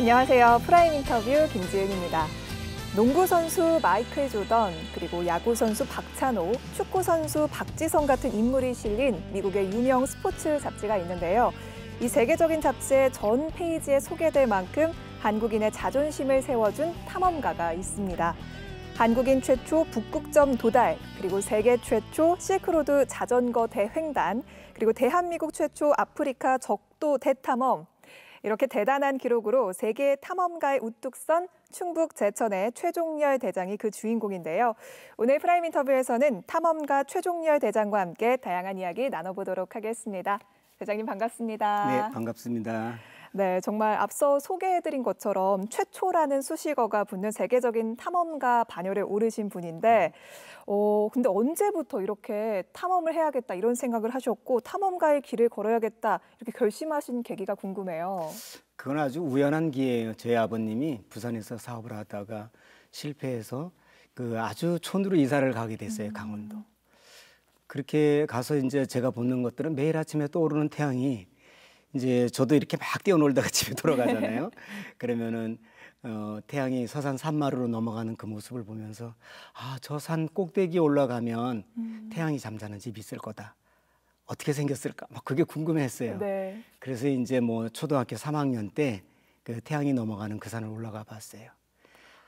안녕하세요. 프라임 인터뷰 김지은입니다. 농구 선수 마이클 조던, 그리고 야구 선수 박찬호, 축구 선수 박지성 같은 인물이 실린 미국의 유명 스포츠 잡지가 있는데요. 이 세계적인 잡지의 전 페이지에 소개될 만큼 한국인의 자존심을 세워준 탐험가가 있습니다. 한국인 최초 북극점 도달, 그리고 세계 최초 실크로드 자전거 대횡단, 그리고 대한민국 최초 아프리카 적도 대탐험, 이렇게 대단한 기록으로 세계 탐험가의 우뚝 선 충북 제천의 최종렬 대장이 그 주인공인데요. 오늘 프라임 인터뷰에서는 탐험가 최종렬 대장과 함께 다양한 이야기 나눠보도록 하겠습니다. 대장님 반갑습니다. 네, 반갑습니다. 네, 정말 앞서 소개해드린 것처럼 최초라는 수식어가 붙는 세계적인 탐험가 반열에 오르신 분인데, 어, 근데 언제부터 이렇게 탐험을 해야겠다 이런 생각을 하셨고, 탐험가의 길을 걸어야겠다 이렇게 결심하신 계기가 궁금해요. 그건 아주 우연한 기회예요. 저희 아버님이 부산에서 사업을 하다가 실패해서 그 아주 촌으로 이사를 가게 됐어요, 음. 강원도. 그렇게 가서 이제 제가 보는 것들은 매일 아침에 떠오르는 태양이 이제 저도 이렇게 막 뛰어놀다가 집에 돌아가잖아요. 그러면은 어, 태양이 서산 산마루로 넘어가는 그 모습을 보면서 아, 저 산 꼭대기 올라가면 음. 태양이 잠자는 집이 있을 거다. 어떻게 생겼을까? 막 그게 궁금했어요. 네. 그래서 이제 뭐 초등학교 3학년 때 그 태양이 넘어가는 그 산을 올라가 봤어요.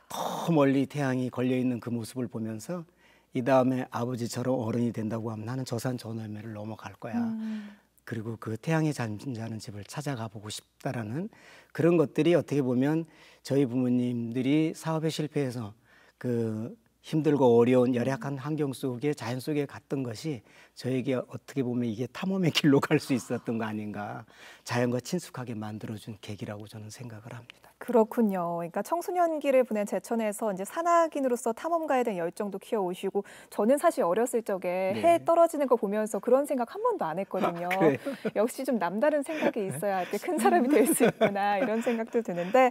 더 멀리 태양이 걸려 있는 그 모습을 보면서 이 다음에 아버지처럼 어른이 된다고 하면 나는 저 산 저남해를 넘어갈 거야. 음. 그리고 그 태양에 잠자는 집을 찾아가 보고 싶다라는 그런 것들이 어떻게 보면 저희 부모님들이 사업에 실패해서 그 힘들고 어려운 열악한 환경 속에 자연 속에 갔던 것이 저에게 어떻게 보면 이게 탐험의 길로 갈 수 있었던 거 아닌가 자연과 친숙하게 만들어준 계기라고 저는 생각을 합니다. 그렇군요. 그러니까 청소년기를 보낸 제천에서 이제 산악인으로서 탐험가에 대한 열정도 키워오시고 저는 사실 어렸을 적에 네. 해 떨어지는 거 보면서 그런 생각 한 번도 안 했거든요. 아, 역시 좀 남다른 생각이 있어야 큰 사람이 될 수 있구나 이런 생각도 드는데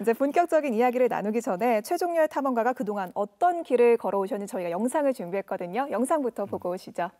이제 본격적인 이야기를 나누기 전에 최종렬 탐험가가 그동안 어떤 길을 걸어오셨는지 저희가 영상을 준비했거든요. 영상부터 음. 보고 오시죠.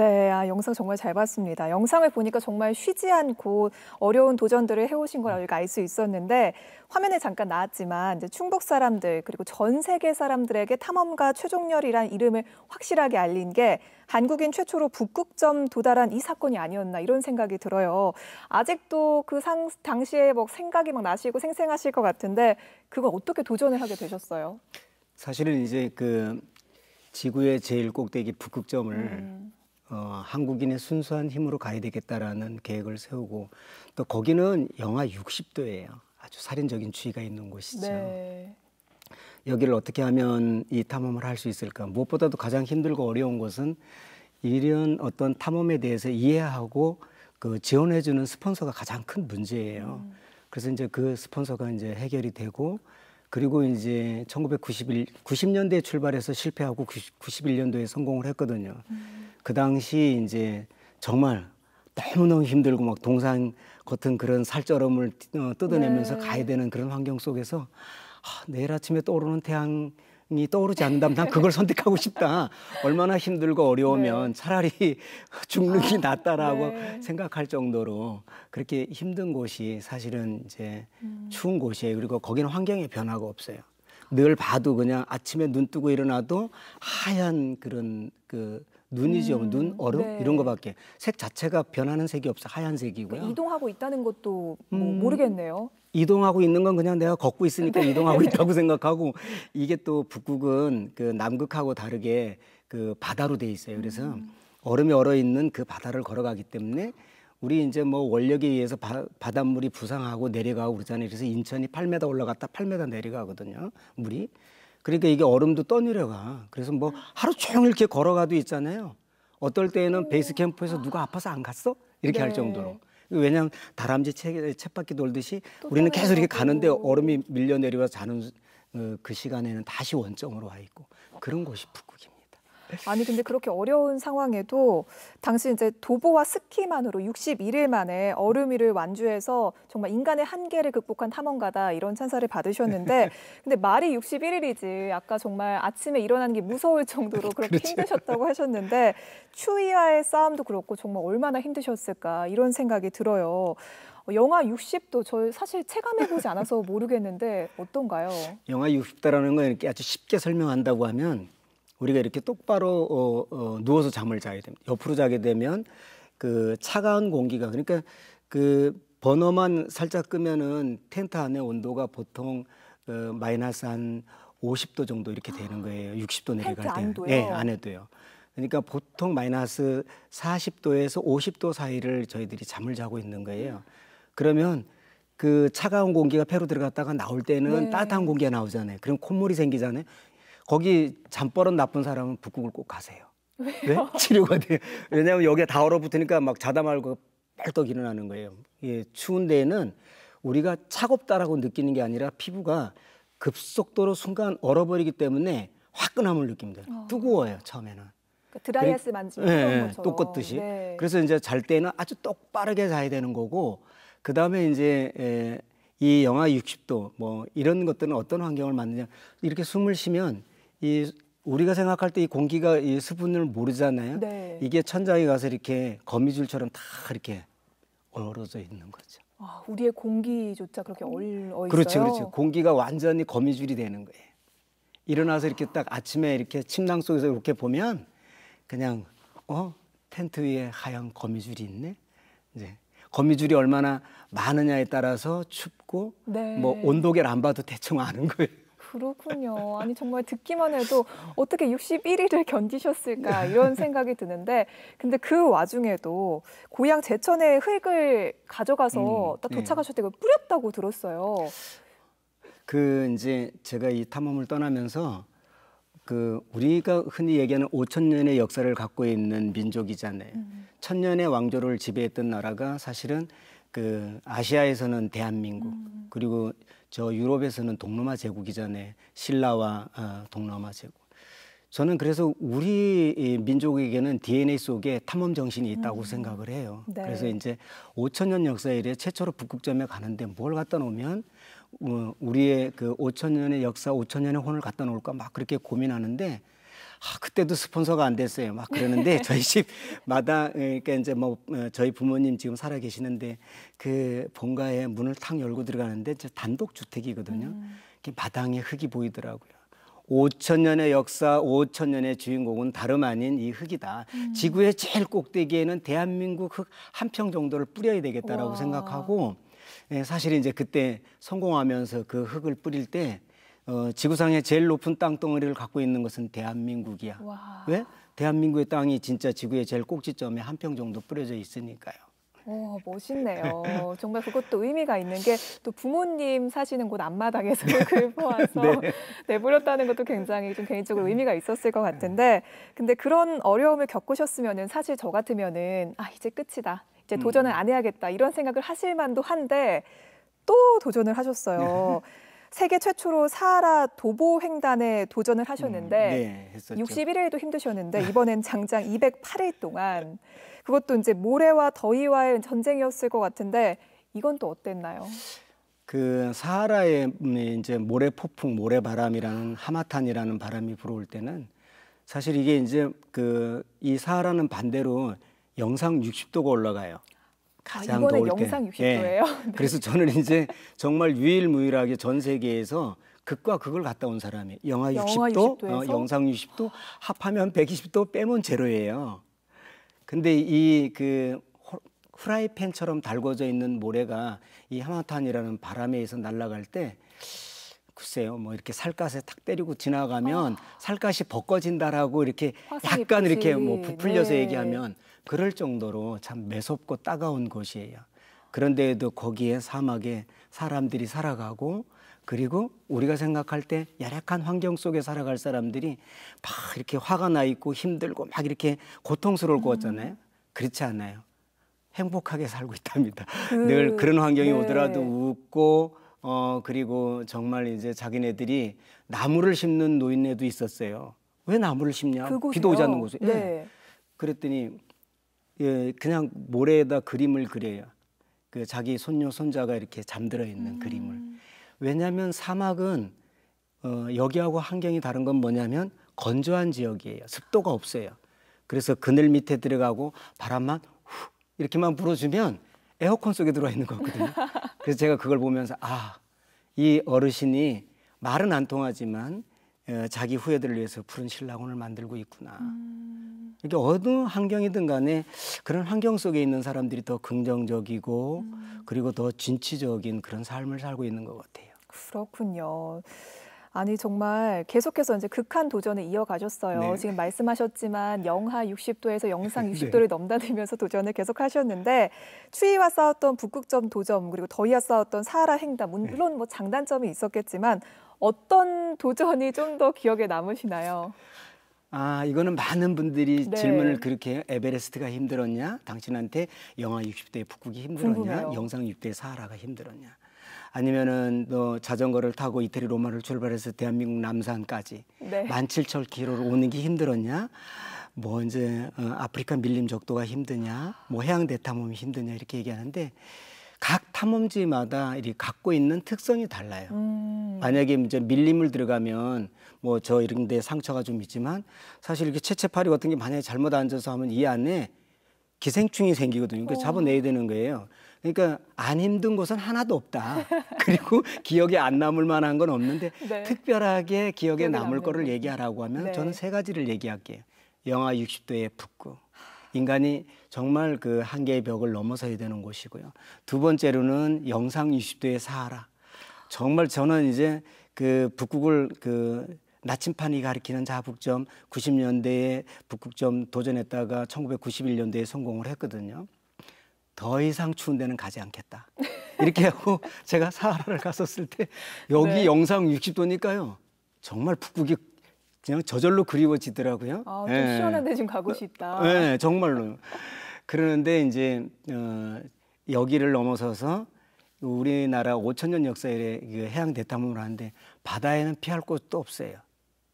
네, 아, 영상 정말 잘 봤습니다. 영상을 보니까 정말 쉬지 않고 어려운 도전들을 해오신 걸 저희가 알수 있었는데 화면에 잠깐 나왔지만 이제 충북 사람들 그리고 전 세계 사람들에게 탐험가 최종렬이란 이름을 확실하게 알린 게 한국인 최초로 북극점 도달한 이 사건이 아니었나 이런 생각이 들어요. 아직도 그 상, 당시에 막 뭐 생각이 막 나시고 생생하실 것 같은데 그걸 어떻게 도전을 하게 되셨어요? 사실은 이제 그 지구의 제일 꼭대기 북극점을 음. 어, 한국인의 순수한 힘으로 가야 되겠다라는 계획을 세우고 또 거기는 영하 60도예요. 아주 살인적인 추위가 있는 곳이죠. 네. 여기를 어떻게 하면 이 탐험을 할 수 있을까? 무엇보다도 가장 힘들고 어려운 것은 이런 어떤 탐험에 대해서 이해하고 그 지원해주는 스폰서가 가장 큰 문제예요. 음. 그래서 이제 그 스폰서가 이제 해결이 되고 그리고 이제 1991, 90년대에 출발해서 실패하고 90, 91년도에 성공을 했거든요. 음. 그 당시 이제 정말 너무너무 힘들고 막 동상 같은 그런 살절음을 어, 뜯어내면서 네. 가야 되는 그런 환경 속에서 아, 내일 아침에 떠오르는 태양 이 떠오르지 않는다면 난 그걸 선택하고 싶다. 얼마나 힘들고 어려우면 네. 차라리 죽는 게 아, 낫다라고 아, 네. 생각할 정도로 그렇게 힘든 곳이 사실은 이제 음. 추운 곳이에요. 그리고 거기는 환경의 변화가 없어요. 늘 봐도 그냥 아침에 눈 뜨고 일어나도 하얀 그런 그 눈이죠 음. 눈, 얼음 네. 이런 거밖에 색 자체가 변하는 색이 없어 하얀색이고요. 그러니까 이동하고 있다는 것도 뭐 음. 모르겠네요. 이동하고 있는 건 그냥 내가 걷고 있으니까 네. 이동하고 있다고 생각하고 이게 또 북극은 그 남극하고 다르게 그 바다로 돼 있어요. 그래서 음. 얼음이 얼어 있는 그 바다를 걸어가기 때문에 우리 이제 뭐 원력에 의해서 바, 바닷물이 부상하고 내려가고 그러잖아요. 그래서 인천이 8m 올라갔다 8m 내려가거든요. 물이. 그러니까 이게 얼음도 떠내려가. 그래서 뭐 하루 종일 이렇게 걸어가도 있잖아요. 어떨 때에는 베이스 캠프에서 누가 아파서 안 갔어? 이렇게 네. 할 정도로. 왜냐하면 다람쥐 채, 챗바퀴 돌듯이 우리는 계속 이렇게 가는데 얼음이 밀려 내려와서 자는 어, 그 시간에는 다시 원점으로 와 있고 그런 곳이 북 아니 근데 그렇게 어려운 상황에도 당시 이제 도보와 스키만으로 61일 만에 얼음 위를 완주해서 정말 인간의 한계를 극복한 탐험가다 이런 찬사를 받으셨는데 네. 근데 말이 61일이지 아까 정말 아침에 일어나는 게 무서울 정도로 그렇게 그렇죠. 힘드셨다고 하셨는데 추위와의 싸움도 그렇고 정말 얼마나 힘드셨을까 이런 생각이 들어요. 영하 60도 저 사실 체감해 보지 않아서 모르겠는데 어떤가요? 영하 60도라는 건 이렇게 아주 쉽게 설명한다고 하면 우리가 이렇게 똑바로 어, 어, 누워서 잠을 자야 됩니다. 옆으로 자게 되면 그 차가운 공기가 그러니까 그 버너만 살짝 끄면은 텐트 안에 온도가 보통 그 마이너스 한 50도 정도 이렇게 되는 거예요. 60도 내려갈 때. 예, 네, 안에도요. 그러니까 보통 마이너스 40도에서 50도 사이를 저희들이 잠을 자고 있는 거예요. 그러면 그 차가운 공기가 폐로 들어갔다가 나올 때는 네. 따뜻한 공기가 나오잖아요. 그럼 콧물이 생기잖아요. 거기 잠버릇 나쁜 사람은 북극을 꼭 가세요. 네? 왜요? 왜? 치료가 돼요. 왜냐하면 여기에 다 얼어붙으니까 막 자다 말고 빨떡 일어나는 거예요. 예, 추운 데에는 우리가 차갑다라고 느끼는 게 아니라 피부가 급속도로 순간 얼어버리기 때문에 화끈함을 느낍니다. 어. 뜨거워요 처음에는. 그러니까 드라이아스 그래, 만지면 네, 예, 예 똑같듯이. 네. 그래서 이제 잘 때는 아주 똑바르게 자야 되는 거고 그 다음에 이제 에, 예, 이 영하 60도 뭐 이런 것들은 어떤 환경을 만드냐 이렇게 숨을 쉬면 이 우리가 생각할 때 이 공기가 이 수분을 모르잖아요. 네. 이게 천장에 가서 이렇게 거미줄처럼 다 이렇게 얼어져 있는 거죠. 아, 우리의 공기조차 그렇게 얼어 있어요. 그렇죠, 그렇죠. 공기가 완전히 거미줄이 되는 거예요. 일어나서 이렇게 딱 아침에 이렇게 침낭 속에서 이렇게 보면 그냥 어 텐트 위에 하얀 거미줄이 있네. 이제 거미줄이 얼마나 많으냐에 따라서 춥고 네. 뭐 온도계를 안 봐도 대충 아는 거예요. 그렇군요. 아니 정말 듣기만 해도 어. 어떻게 61일을 견디셨을까 네. 이런 생각이 드는데 근데 그 와중에도 고향 제천에 흙을 가져가서 음, 도착하실 때 네. 뿌렸다고 들었어요. 그 이제 제가 이 탐험을 떠나면서 그 우리가 흔히 얘기하는 5천 년의 역사를 갖고 있는 민족이잖아요. 음, 음. 천년의 왕조를 지배했던 나라가 사실은 그 아시아에서는 대한민국 음. 그리고 저 유럽에서는 동로마 제국이 전에 신라와 어, 동로마 제국. 저는 그래서 우리 민족에게는 DNA 속에 탐험 정신이 있다고 음. 생각을 해요. 네. 그래서 이제 5천년 역사 이래 최초로 북극점에 가는데 뭘 갖다 놓으면 우리의 그 5천년의 역사, 5천년의 혼을 갖다 놓을까 막 그렇게 고민하는데 아, 그때도 스폰서가 안 됐어요. 막 그러는데 저희 집마다 그러니까 이제 뭐 어, 저희 부모님 지금 살아 계시는데 그 본가에 문을 탁 열고 들어가는데 저 단독 주택이거든요. 음. 마당에 흙이 보이더라고요. 5천 년의 역사, 5천 년의 주인공은 다름 아닌 이 흙이다. 음. 지구의 제일 꼭대기에는 대한민국 흙 한 평 정도를 뿌려야 되겠다라고 와. 생각하고 예, 사실 이제 그때 성공하면서 그 흙을 뿌릴 때 어, 지구상에 제일 높은 땅덩어리를 갖고 있는 것은 대한민국이야. 와. 왜? 대한민국의 땅이 진짜 지구의 제일 꼭지점에 한 평 정도 뿌려져 있으니까요. 오, 멋있네요. 정말 그것도 의미가 있는 게 또 부모님 사시는 곳 앞마당에서 긁어와서 네. 그 네. 내버렸다는 것도 굉장히 좀 개인적으로 음. 의미가 있었을 것 같은데 근데 그런 어려움을 겪으셨으면은 사실 저 같으면은 아 이제 끝이다. 이제 도전을안 음. 해야겠다 이런 생각을 하실 만도 한데 또 도전을 하셨어요. 네. 세계 최초로 사하라 도보 횡단에 도전을 하셨는데 음, 네, 61일도 힘드셨는데 이번엔 장장 208일 동안 그것도 이제 모래와 더위와의 전쟁이었을 것 같은데 이건 또 어땠나요? 그 사하라의 음, 이제 모래 폭풍, 모래 바람이라는 하마탄이라는 바람이 불어올 때는 사실 이게 이제 그 이 사하라는 반대로 영상 60도가 올라가요. 아, 가장 아, 이번에 더울 때. 영상 60도예요. 예. 네. 그래서 저는 이제 정말 유일무이하게 전 세계에서 극과 극을 갔다 온 사람이 영하, 영하 60도, 어, 영상 60도 합하면 120도 빼면 제로예요. 근데 이 그프라이팬처럼 달궈져 있는 모래가 이 하마탄이라는 바람에 의해서 날아갈 때 글쎄요, 뭐 이렇게 살갗에 탁 때리고 지나가면 아. 살갗이 벗겨진다라고 이렇게 약간 예지 이렇게 뭐 부풀려서 네. 얘기하면 그럴 정도로 참 매섭고 따가운 곳이에요. 그런데도 거기에 사막에 사람들이 살아가고 그리고 우리가 생각할 때 열악한 환경 속에 살아갈 사람들이 막 이렇게 화가 나 있고 힘들고 막 이렇게 고통스러울 것 같잖아요. 음. 그렇지 않아요. 행복하게 살고 있답니다. 그, 늘 그런 환경이 네. 오더라도 웃고 어, 그리고 정말 이제 자기네들이 나무를 심는 노인네도 있었어요. 왜 나무를 심냐? 그곳이요? 비도 오지 않는 곳에. 네. 네. 그랬더니 예, 그냥 모래에다 그림을 그려요. 그 자기 손녀 손자가 이렇게 잠들어 있는 음. 그림을. 왜냐하면 사막은 어, 여기하고 환경이 다른 건 뭐냐면 건조한 지역이에요. 습도가 없어요. 그래서 그늘 밑에 들어가고 바람만 후 이렇게만 불어주면 에어컨 속에 들어와 있는 거거든요. 그래서 제가 그걸 보면서 아, 이 어르신이 말은 안 통하지만 어, 자기 후예들을 위해서 푸른 신라곤을 만들고 있구나. 음. 이렇게 어느 환경이든 간에 그런 환경 속에 있는 사람들이 더 긍정적이고 음. 그리고 더 진취적인 그런 삶을 살고 있는 것 같아요. 그렇군요. 아니 정말 계속해서 이제 극한 도전을 이어가셨어요. 네. 지금 말씀하셨지만 영하 60도에서 영상 60도를 네. 넘다들면서 도전을 계속하셨는데 추위와 싸웠던 북극점 도전 그리고 더위와 싸웠던 사하라 횡단 네. 물론 뭐 장단점이 있었겠지만 어떤 도전이 좀 더 기억에 남으시나요? 아, 이거는 많은 분들이 네. 질문을 그렇게 해요. 에베레스트가 힘들었냐? 당신한테 영하 60대 북극이 힘들었냐? 궁금해요. 영상 6대 사하라가 힘들었냐? 아니면은 어, 자전거를 타고 이태리 로마를 출발해서 대한민국 남산까지 네. 만칠천 킬로를 오는 게 힘들었냐? 뭐 이제 어, 아프리카 밀림 적도가 힘드냐? 뭐 해양 대탐험이 힘드냐 이렇게 얘기하는데 각 탐험지마다 이 갖고 있는 특성이 달라요. 음. 만약에 이제 밀림을 들어가면 뭐 저 이런 데 상처가 좀 있지만 사실 이렇게 채채파리 같은 게 만약에 잘못 앉아서 하면 이 안에 기생충이 생기거든요. 그 잡아내야 되는 거예요. 그러니까 안 힘든 곳은 하나도 없다. 그리고 기억에 안 남을 만한 건 없는데 네. 특별하게 기억에 남을 거를 얘기하라고 하면 네. 저는 세 가지를 얘기할게요. 영하 60도의 북구. 인간이 정말 그 한계의 벽을 넘어서야 되는 곳이고요. 두 번째로는 영상 60도의 사하라. 정말 저는 이제 그 북극을 그 나침판이 가리키는 자북점 90년대에 북극점 도전했다가 1991년대에 성공을 했거든요. 더 이상 추운 데는 가지 않겠다. 이렇게 하고 제가 사하라를 갔었을 때 여기 네. 영상 60도니까요. 정말 북극이 그냥 저절로 그리워지더라고요. 아, 좀 예. 시원한 데 좀 가고 싶다. 네, 예, 정말로. 그러는데 이제 어, 여기를 넘어서서 우리나라 5천 년 역사에 해양 대탐험을 하는데 바다에는 피할 곳도 없어요.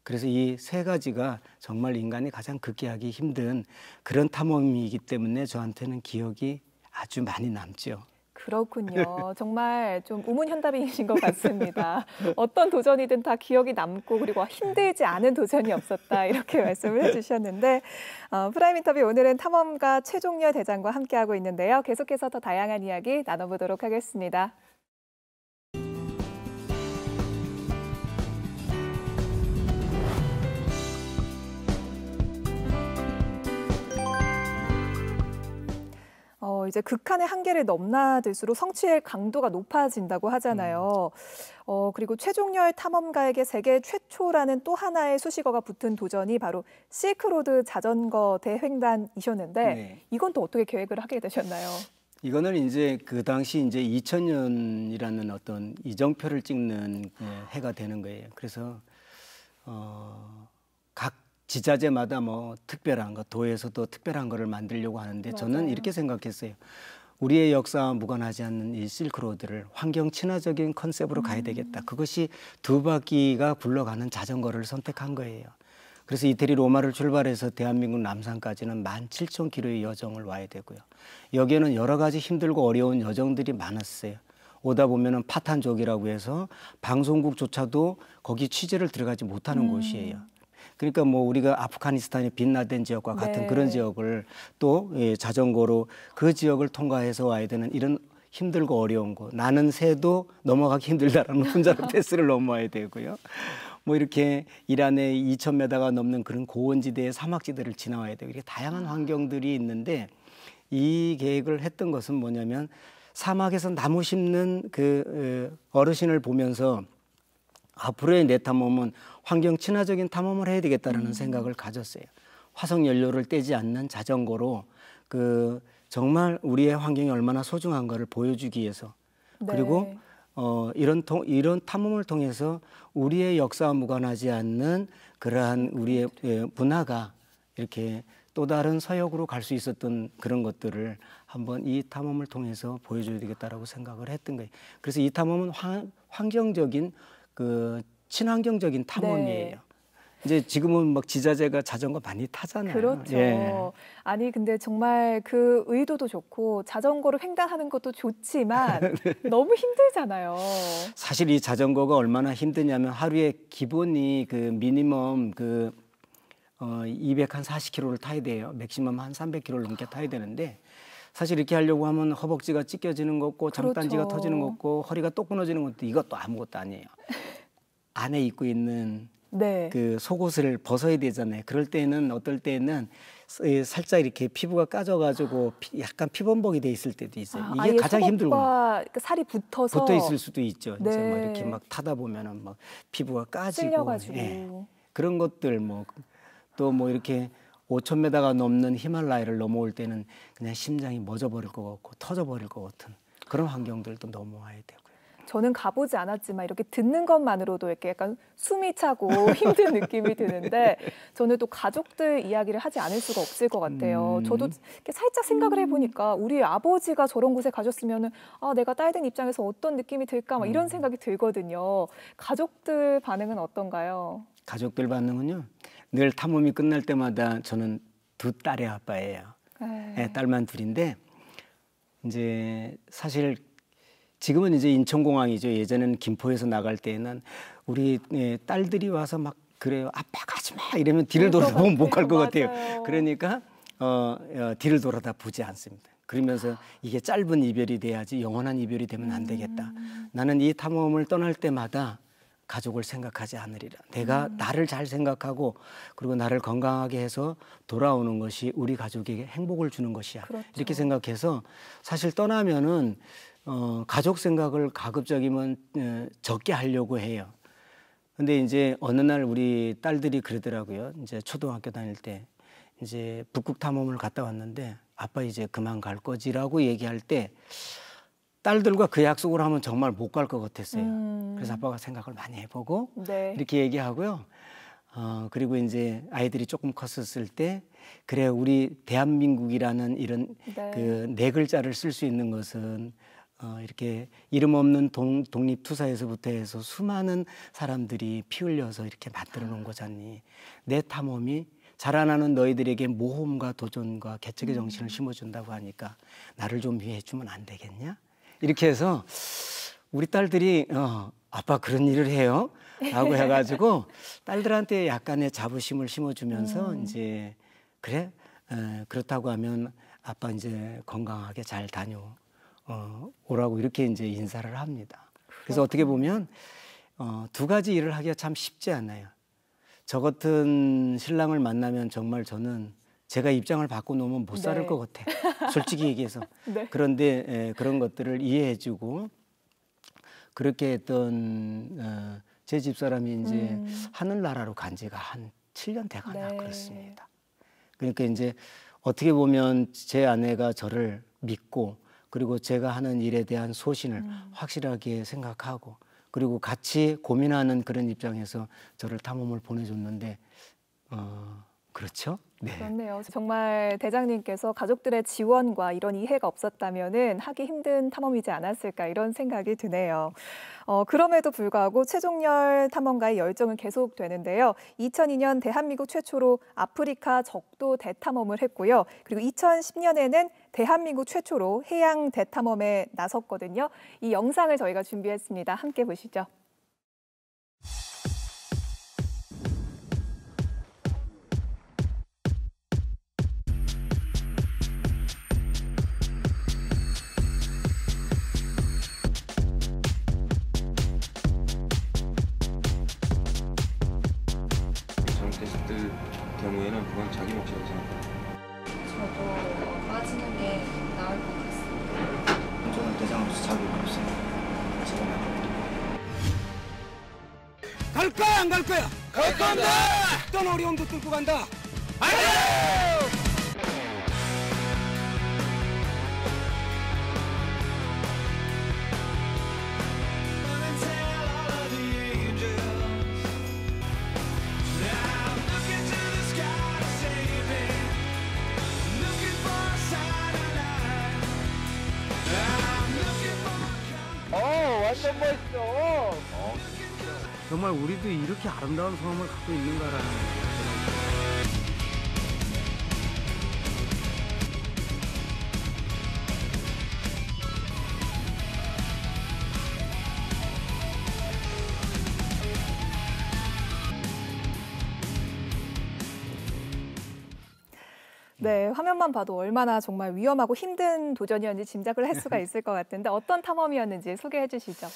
그래서 이 세 가지가 정말 인간이 가장 극기하기 힘든 그런 탐험이기 때문에 저한테는 기억이 아주 많이 남죠. 그렇군요. 정말 좀 우문현답이신 것 같습니다. 어떤 도전이든 다 기억이 남고 그리고 힘들지 않은 도전이 없었다 이렇게 말씀을 해주셨는데 어, 프라임 인터뷰 오늘은 탐험가 최종렬 대장과 함께하고 있는데요. 계속해서 더 다양한 이야기 나눠보도록 하겠습니다. 어, 이제 극한의 한계를 넘나들수록 성취의 강도가 높아진다고 하잖아요. 음. 어, 그리고 최종열 탐험가에게 세계 최초라는 또 하나의 수식어가 붙은 도전이 바로 실크로드 자전거 대횡단이셨는데 네. 이건 또 어떻게 계획을 하게 되셨나요? 이거는 이제 그 당시 이제 2000년이라는 어떤 이정표를 찍는 예, 해가 되는 거예요. 그래서 어, 각 지자체마다 뭐 특별한 거, 도에서도 특별한 거를 만들려고 하는데 맞아요. 저는 이렇게 생각했어요. 우리의 역사와 무관하지 않는 이 실크로드를 환경 친화적인 컨셉으로 음. 가야 되겠다. 음. 그것이 두 바퀴가 굴러가는 자전거를 선택한 거예요. 그래서 이태리 로마를 출발해서 대한민국 남산까지는 17,000km의 여정을 와야 되고요. 여기에는 여러 가지 힘들고 어려운 여정들이 많았어요. 오다 보면은 파탄족이라고 해서 방송국조차도 거기 취재를 들어가지 못하는 음. 곳이에요. 그러니까 뭐 우리가 아프가니스탄의 빛나덴 지역과 같은 네. 그런 지역을 또 예, 자전거로 그 지역을 통과해서 와야 되는 이런 힘들고 어려운 거 나는 새도 넘어가기 힘들다라는 혼자로 패스를 넘어야 되고요. 뭐 이렇게 이란의 2,000m가 넘는 그런 고원지대의 사막지대를 지나와야 되고 이렇게 다양한 아. 환경들이 있는데 이 계획을 했던 것은 뭐냐면 사막에서 나무 심는 그 어, 어르신을 보면서 앞으로의 내 탐험은 환경 친화적인 탐험을 해야 되겠다라는 음. 생각을 가졌어요. 화석 연료를 떼지 않는 자전거로 그 정말 우리의 환경이 얼마나 소중한가를 보여주기 위해서 네. 그리고 어, 이런 통, 이런 탐험을 통해서 우리의 역사와 무관하지 않는 그러한 우리의 예, 문화가 이렇게 또 다른 서역으로 갈 수 있었던 그런 것들을 한번 이 탐험을 통해서 보여줘야 되겠다라고 생각을 했던 거예요. 그래서 이 탐험은 환, 환경적인 그 친환경적인 탐험이에요. 네. 이제 지금은 막 지자재가 자전거 많이 타잖아요. 그렇죠. 예. 아니 근데 정말 그 의도도 좋고 자전거로 횡단하는 것도 좋지만 네. 너무 힘들잖아요. 사실 이 자전거가 얼마나 힘드냐면 하루에 기본이 그 미니멈 그 어, 240km를 타야 돼요. 맥시멈 한 300km를 넘게 타야 되는데 사실 이렇게 하려고 하면 허벅지가 찢겨지는 것고 장단지가 그렇죠. 터지는 것고 허리가 또 끊어지는 것도 이것도 아무것도 아니에요. 안에 입고 있는 네. 그 속옷을 벗어야 되잖아요. 그럴 때는 어떨 때는 살짝 이렇게 피부가 까져가지고 아. 약간 피범벅이 돼 있을 때도 있어요. 아, 이게 가장 힘들고 그 살이 붙어서 붙어 있을 수도 있죠. 네. 이제 막 네. 이렇게 막 타다 보면은 막 피부가 까지고 예. 그런 것들 뭐 또뭐 뭐 이렇게 5,000m가 넘는 히말라야를 넘어올 때는 그냥 심장이 멎어버릴 것 같고 터져버릴 것 같은 그런 환경들도 넘어와야 되고요. 저는 가보지 않았지만 이렇게 듣는 것만으로도 이렇게 약간 숨이 차고 힘든 느낌이 드는데 저는 또 가족들 이야기를 하지 않을 수가 없을 것 같아요. 음. 저도 살짝 생각을 해보니까 우리 아버지가 저런 곳에 가셨으면 아 내가 딸 된 입장에서 어떤 느낌이 들까 막 이런 음. 생각이 들거든요. 가족들 반응은 어떤가요? 가족들 반응은요. 늘 탐험이 끝날 때마다 저는 두 딸의 아빠예요. 네, 예, 딸만 둘인데 이제 사실 지금은 이제 인천공항이죠. 예전에는 김포에서 나갈 때에는 우리 예, 딸들이 와서 막 그래요. 아빠 가지 마 이러면 뒤를 돌아보면 못 갈 것 같아요. 그러니까 어, 어, 뒤를 돌아다 보지 않습니다. 그러면서 이게 짧은 이별이 돼야지 영원한 이별이 되면 안 되겠다. 음. 나는 이 탐험을 떠날 때마다 가족을 생각하지 않으리라. 내가 음. 나를 잘 생각하고 그리고 나를 건강하게 해서 돌아오는 것이 우리 가족에게 행복을 주는 것이야. 그렇죠. 이렇게 생각해서 사실 떠나면은 어, 가족 생각을 가급적이면 어, 적게 하려고 해요. 근데 이제 어느 날 우리 딸들이 그러더라고요. 이제 초등학교 다닐 때 이제 북극 탐험을 갔다 왔는데 아빠 이제 그만 갈 거지라고 얘기할 때 딸들과 그 약속을 하면 정말 못 갈 것 같았어요. 음. 그래서 아빠가 생각을 많이 해보고 네. 이렇게 얘기하고요. 어, 그리고 이제 아이들이 조금 컸었을 때 그래 우리 대한민국이라는 이런 네. 그네 글자를 쓸 수 있는 것은 어, 이렇게 이름 없는 동, 독립투사에서부터 해서 수많은 사람들이 피 흘려서 이렇게 만들어 놓은 거잖니. 내 탐험이 자라나는 너희들에게 모험과 도전과 개척의 정신을 음. 심어준다고 하니까 나를 좀 위해주면 안 되겠냐? 이렇게 해서 우리 딸들이 어, 아빠 그런 일을 해요? 라고 해가지고 딸들한테 약간의 자부심을 심어주면서 음. 이제 그래? 에, 어, 그렇다고 하면 아빠 이제 건강하게 잘 다녀 어, 오라고 이렇게 이제 인사를 합니다. 그래서 어떻게 보면 어, 두 가지 일을 하기가 참 쉽지 않아요. 저 같은 신랑을 만나면 정말 저는 제가 입장을 바꿔놓으면 못 살을 네. 것 같아. 솔직히 얘기해서. 네. 그런데 에, 예, 그런 것들을 이해해주고 그렇게 했던 어, 제 집사람이 이제 음. 하늘나라로 간 지가 한 7년 돼가나 네. 그렇습니다. 그러니까 이제 어떻게 보면 제 아내가 저를 믿고 그리고 제가 하는 일에 대한 소신을 음. 확실하게 생각하고 그리고 같이 고민하는 그런 입장에서 저를 탐험을 보내줬는데 어, 그렇죠? 네. 그렇네요. 정말 대장님께서 가족들의 지원과 이런 이해가 없었다면 은 하기 힘든 탐험이지 않았을까 이런 생각이 드네요. 어, 그럼에도 불구하고 최종열 탐험가의 열정은 계속되는데요. 2002년 대한민국 최초로 아프리카 적도 대탐험을 했고요. 그리고 2010년에는 대한민국 최초로 해양 대탐험에 나섰거든요. 이 영상을 저희가 준비했습니다. 함께 보시죠. 거야! 갈 겁니다! 떠 어려움도 뚫고 간다! 아이! 우리도 이렇게 아름다운 성함을 갖고 있는가라는 음. 네, 화면만 봐도 얼마나 정말 위험하고 힘든 도전이었는지 짐작을 할 수가 있을 것 같은데 어떤 탐험이었는지 소개해 주시죠.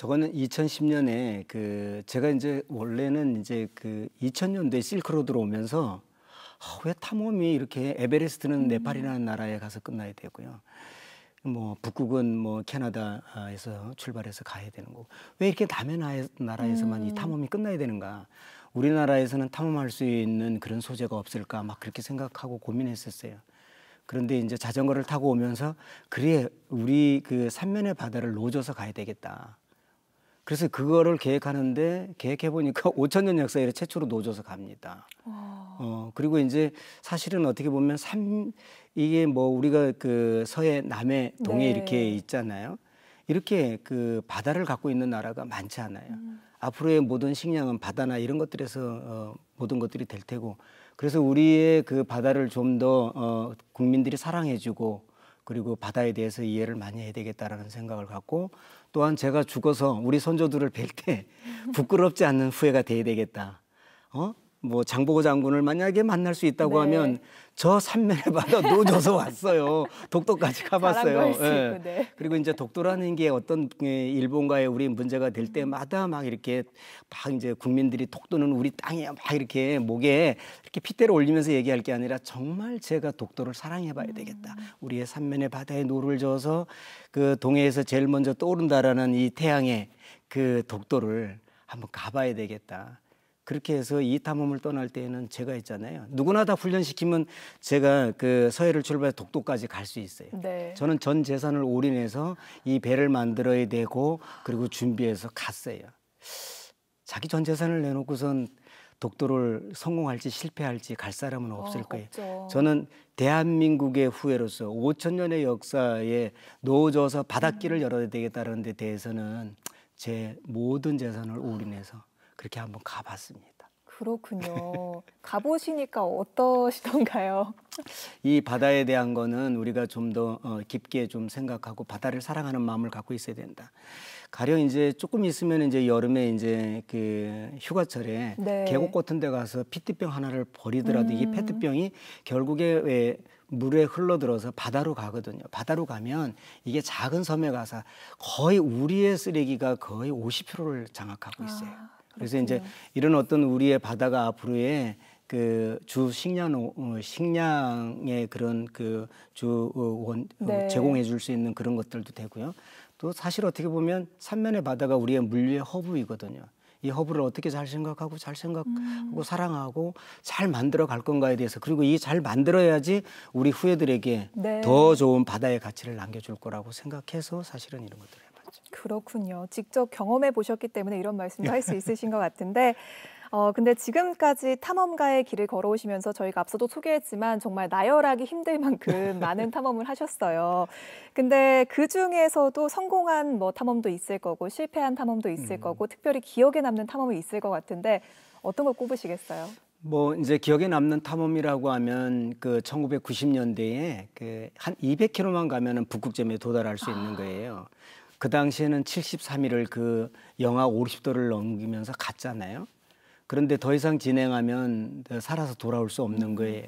저거는 2010년에 그 제가 이제 원래는 이제 그2 0 0 0년대 실크로드로 오면서 아, 왜 탐험이 이렇게 에베레스트는 음. 네팔이라는 나라에 가서 끝나야 되고요. 뭐 북극은 뭐 캐나다에서 출발해서 가야 되는 거고 왜 이렇게 남의 나라에서만 음. 이 탐험이 끝나야 되는가? 우리나라에서는 탐험할 수 있는 그런 소재가 없을까 막 그렇게 생각하고 고민했었어요. 그런데 이제 자전거를 타고 오면서 그래 우리 그 삼면의 바다를 놓줘서 가야 되겠다. 그래서 그거를 계획하는데 계획해 보니까 5천 년 역사에 최초로 노조서 갑니다. 와. 어 그리고 이제 사실은 어떻게 보면 삼 이게 뭐 우리가 그 서해 남해 동해 네. 이렇게 있잖아요. 이렇게 그 바다를 갖고 있는 나라가 많지 않아요. 음. 앞으로의 모든 식량은 바다나 이런 것들에서 어, 모든 것들이 될 테고 그래서 우리의 그 바다를 좀 더 어, 국민들이 사랑해주고 그리고 바다에 대해서 이해를 많이 해야 되겠다라는 생각을 갖고 또한 제가 죽어서 우리 선조들을뵐 때 부끄럽지 않는 후회가 돼야 되겠다. 어? 뭐 장보고 장군을 만약에 만날 수 있다고 네. 하면 저산면에 받아 노져서 왔어요. 독도까지 가봤어요. 예. 네. 그리고 이제 독도라는 게 어떤 그 일본과의 우리 문제가 될 때마다 막 이렇게 막 이제 국민들이 독도는 우리 땅이야 막 이렇게 목에 이렇게 핏대를 올리면서 얘기할 게 아니라 정말 제가 독도를 사랑해봐야 되겠다. 음. 우리의 산면에 바다에 노를 저어서 그 동해에서 제일 먼저 떠오른다라는 이 태양의 그 독도를 한번 가봐야 되겠다. 그렇게 해서 이 탐험을 떠날 때에는 제가 있잖아요. 누구나 다 훈련시키면 제가 그 서해를 출발해 독도까지 갈 수 있어요. 네. 저는 전 재산을 올인해서 이 배를 만들어야 되고 그리고 준비해서 갔어요. 자기 전 재산을 내놓고선 독도를 성공할지 실패할지 갈 사람은 어, 없을 거예요. 없 저는 대한민국의 후예로서 5천 년의 역사에 놓 노져서 바닷길을 음. 열어야 되겠다는 데 대해서는 제 모든 재산을 올인해서 그렇게 한번 가봤습니다. 그렇군요. 가보시니까 어떠시던가요? 이 바다에 대한 거는 우리가 좀더 어, 깊게 좀 생각하고 바다를 사랑하는 마음을 갖고 있어야 된다. 가령 이제 조금 있으면 이제 여름에 이제 그 휴가철에 네. 계곡 같은 데 가서 피트병 하나를 버리더라도 음. 이 페트병이 결국에 왜 물에 흘러들어서 바다로 가거든요. 바다로 가면 이게 작은 섬에 가서 거의 우리의 쓰레기가 거의 50%를 장악하고 아, 있어요. 아. 그래서 그렇군요. 이제 이런 어떤 우리의 바다가 앞으로의 그 주 식량 어, 식량의 그런 그 주원 어, 어, 네. 제공해 줄 수 있는 그런 것들도 되고요. 또 사실 어떻게 보면 삼면의 바다가 우리의 물류의 허브이거든요. 이 허브를 어떻게 잘 생각하고 잘 생각하고 음. 사랑하고 잘 만들어 갈 건가에 대해서 그리고 이 잘 만들어야지 우리 후예들에게 네. 더 좋은 바다의 가치를 남겨줄 거라고 생각해서 사실은 이런 것들을 그렇군요. 직접 경험해 보셨기 때문에 이런 말씀도 할수 예. 있으신 것 같은데 어, 근데 지금까지 탐험가의 길을 걸어오시면서 저희가 앞서도 소개했지만 정말 나열하기 힘들 만큼 네. 많은 탐험을 하셨어요. 근데 그 중에서도 성공한 뭐 탐험도 있을 거고 실패한 탐험도 있을 음. 거고 특별히 기억에 남는 탐험이 있을 것 같은데 어떤 걸 꼽으시겠어요? 뭐 이제 기억에 남는 탐험이라고 하면 그 1990년대에 그한 200km만 가면은 북극점에 도달할 수 있는 아. 거예요. 그 당시에는 73일을 그 영하 50도를 넘기면서 갔잖아요. 그런데 더 이상 진행하면 살아서 돌아올 수 없는 거예요.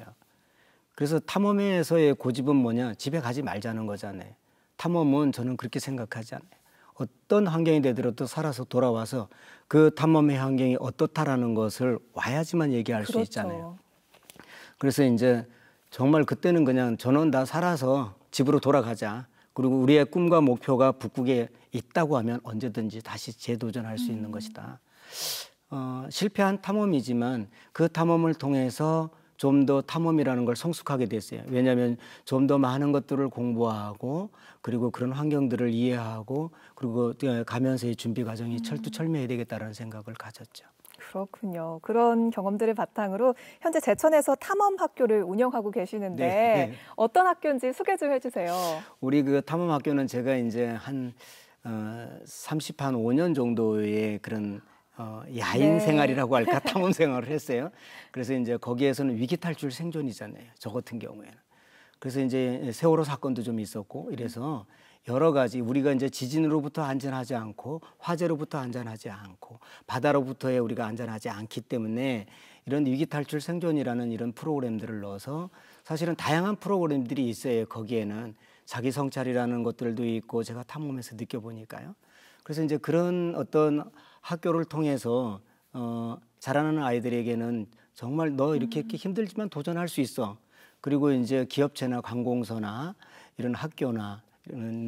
그래서 탐험에서의 고집은 뭐냐? 집에 가지 말자는 거잖아요. 탐험은 저는 그렇게 생각하지 않아요. 어떤 환경이 되더라도 살아서 돌아와서 그 탐험의 환경이 어떻다라는 것을 와야지만 얘기할 그렇죠. 수 있잖아요. 그래서 이제 정말 그때는 그냥 저는 다 살아서 집으로 돌아가자. 그리고 우리의 꿈과 목표가 북극에 있다고 하면 언제든지 다시 재도전할 수 있는 음. 것이다. 어, 실패한 탐험이지만 그 탐험을 통해서 좀 더 탐험이라는 걸 성숙하게 됐어요. 왜냐하면 좀 더 많은 것들을 공부하고 그리고 그런 환경들을 이해하고 그리고 어, 가면서의 준비 과정이 음. 철두철미해야 되겠다는 생각을 가졌죠. 그렇군요. 그런 경험들을 바탕으로 현재 제천에서 탐험 학교를 운영하고 계시는데 네, 네, 어떤 학교인지 소개 좀 해주세요. 우리 그 탐험 학교는 제가 이제 한 어, 30한 5년 정도의 그런 어, 야인 네. 생활이라고 할까 탐험 생활을 했어요. 그래서 이제 거기에서는 위기 탈출 생존이잖아요. 저 같은 경우에는. 그래서 이제 세월호 사건도 좀 있었고 이래서 음. 여러 가지 우리가 이제 지진으로부터 안전하지 않고 화재로부터 안전하지 않고 바다로부터에 우리가 안전하지 않기 때문에 이런 위기 탈출 생존이라는 이런 프로그램들을 넣어서 사실은 다양한 프로그램들이 있어요. 거기에는 자기 성찰이라는 것들도 있고 제가 탐험해서 느껴보니까요. 그래서 이제 그런 어떤 학교를 통해서 어, 자라는 아이들에게는 정말 너 이렇게, 이렇 음. 힘들지만 도전할 수 있어. 그리고 이제 기업체나 관공서나 이런 학교나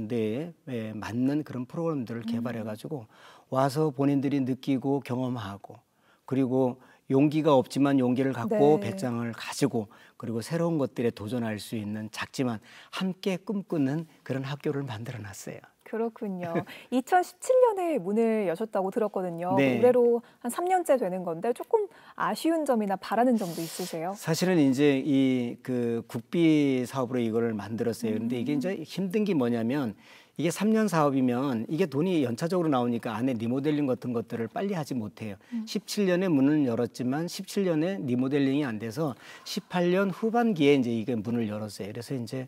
데에 맞는 그런 프로그램들을 음. 개발해 가지고 와서 본인들이 느끼고 경험하고 그리고 용기가 없지만 용기를 갖고 네. 배짱을 가지고 그리고 새로운 것들에 도전할 수 있는 작지만 함께 꿈꾸는 그런 학교를 만들어 놨어요. 그렇군요. 2017년에 문을 여셨다고 들었거든요. 네. 올해로 한 3년째 되는 건데 조금 아쉬운 점이나 바라는 점도 있으세요? 사실은 이제 이 그 국비 사업으로 이거를 만들었어요. 그런데 이게 음. 이제 힘든 게 뭐냐면 이게 3년 사업이면 이게 돈이 연차적으로 나오니까 안에 리모델링 같은 것들을 빨리 하지 못해요. 음. 17년에 문을 열었지만 17년에 리모델링이 안 돼서 18년 후반기에 이제 이게 문을 열었어요. 그래서 이제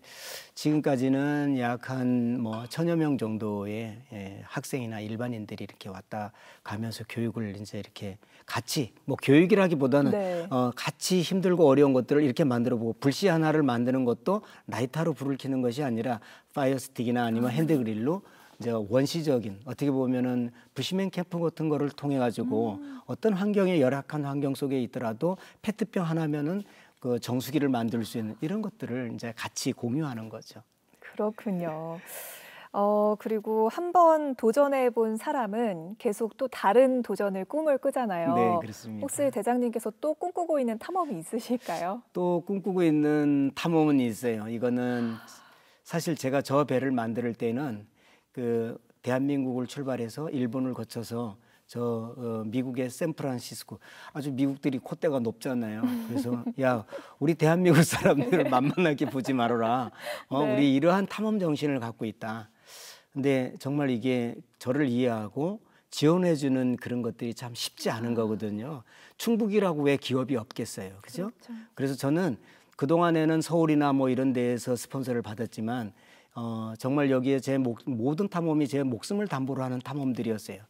지금까지는 약 한 뭐 천여 명 정도의 예, 학생이나 일반인들이 이렇게 왔다 가면서 교육을 이제 이렇게 같이 뭐 교육이라기보다는 네. 어, 같이 힘들고 어려운 것들을 이렇게 만들어 보고 불씨 하나를 만드는 것도 나이타로 불을 켜는 것이 아니라 파이어스틱이나 아니면 아. 핸드그릴로 이제 원시적인 어떻게 보면은 부시맨 캠프 같은 거를 통해 가지고 음. 어떤 환경에 열악한 환경 속에 있더라도 페트병 하나면은 그 정수기를 만들 수 있는 이런 것들을 이제 같이 공유하는 거죠. 그렇군요. 어, 그리고 한 번 도전해 본 사람은 계속 또 다른 도전을 꿈을 꾸잖아요. 네, 그렇습니다. 혹시 대장님께서 또 꿈꾸고 있는 탐험이 있으실까요? 또 꿈꾸고 있는 탐험은 있어요. 이거는 아. 사실 제가 저 배를 만들 때는 그 대한민국을 출발해서 일본을 거쳐서 저 어, 미국의 샌프란시스코 아주 미국들이 콧대가 높잖아요. 그래서 야 우리 대한민국 사람들을 네. 만만하게 보지 말아라. 어, 네. 우리 이러한 탐험 정신을 갖고 있다. 근데 정말 이게 저를 이해하고 지원해주는 그런 것들이 참 쉽지 않은 아. 거거든요. 충북이라고 왜 기업이 없겠어요, 그죠? 그렇죠. 그래서 저는 그동안에는 서울이나 뭐 이런 데에서 스폰서를 받았지만 어, 정말 여기에 제 목, 모든 탐험이 제 목숨을 담보로 하는 탐험들이었어요.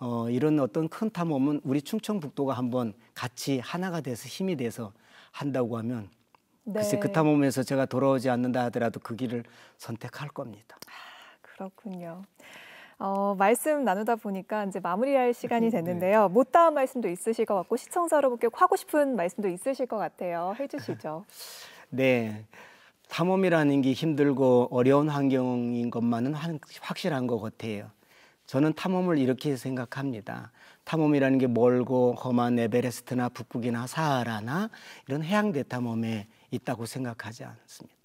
어, 이런 어떤 큰 탐험은 우리 충청북도가 한번 같이 하나가 돼서 힘이 돼서 한다고 하면 네. 글쎄 그 네. 탐험에서 제가 돌아오지 않는다 하더라도 그 길을 선택할 겁니다. 아, 그렇군요. 어, 말씀 나누다 보니까 이제 마무리할 시간이 네. 됐는데요. 못다한 말씀도 있으실 것 같고 시청자여러분께 하고 싶은 말씀도 있으실 것 같아요. 해주시죠. 네. 탐험이라는 게 힘들고 어려운 환경인 것만은 확실한 것 같아요. 저는 탐험을 이렇게 생각합니다. 탐험이라는 게 멀고 험한 에베레스트나 북극이나 사하라나 이런 해양 대탐험에 있다고 생각하지 않습니다.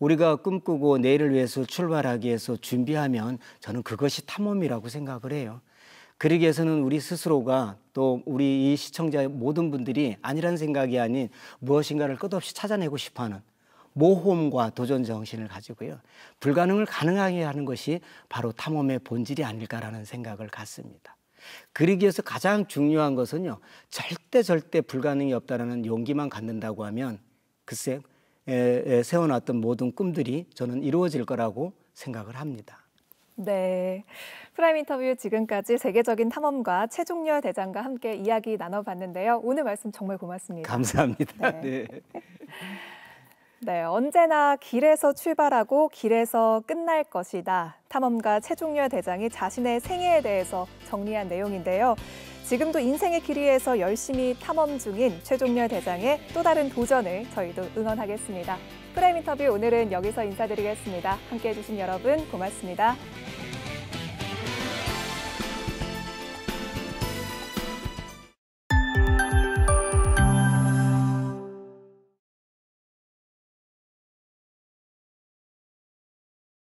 우리가 꿈꾸고 내일을 위해서 출발하기 위해서 준비하면 저는 그것이 탐험이라고 생각을 해요. 그러기 위해서는 우리 스스로가 또 우리 이 시청자 모든 분들이 아니란 생각이 아닌 무엇인가를 끝없이 찾아내고 싶어하는 모험과 도전 정신을 가지고요. 불가능을 가능하게 하는 것이 바로 탐험의 본질이 아닐까라는 생각을 갖습니다. 그러기 위해서 가장 중요한 것은요. 절대 절대 불가능이 없다라는 용기만 갖는다고 하면 글쎄 세워놨던 모든 꿈들이 저는 이루어질 거라고 생각을 합니다. 네. 프라임 인터뷰 지금까지 세계적인 탐험가 최종렬 대장과 함께 이야기 나눠봤는데요. 오늘 말씀 정말 고맙습니다. 감사합니다. 네. 네. 네, 언제나 길에서 출발하고 길에서 끝날 것이다. 탐험가 최종렬 대장이 자신의 생애에 대해서 정리한 내용인데요. 지금도 인생의 길이에서 열심히 탐험 중인 최종렬 대장의 또 다른 도전을 저희도 응원하겠습니다. 프라임 인터뷰 오늘은 여기서 인사드리겠습니다. 함께해 주신 여러분 고맙습니다.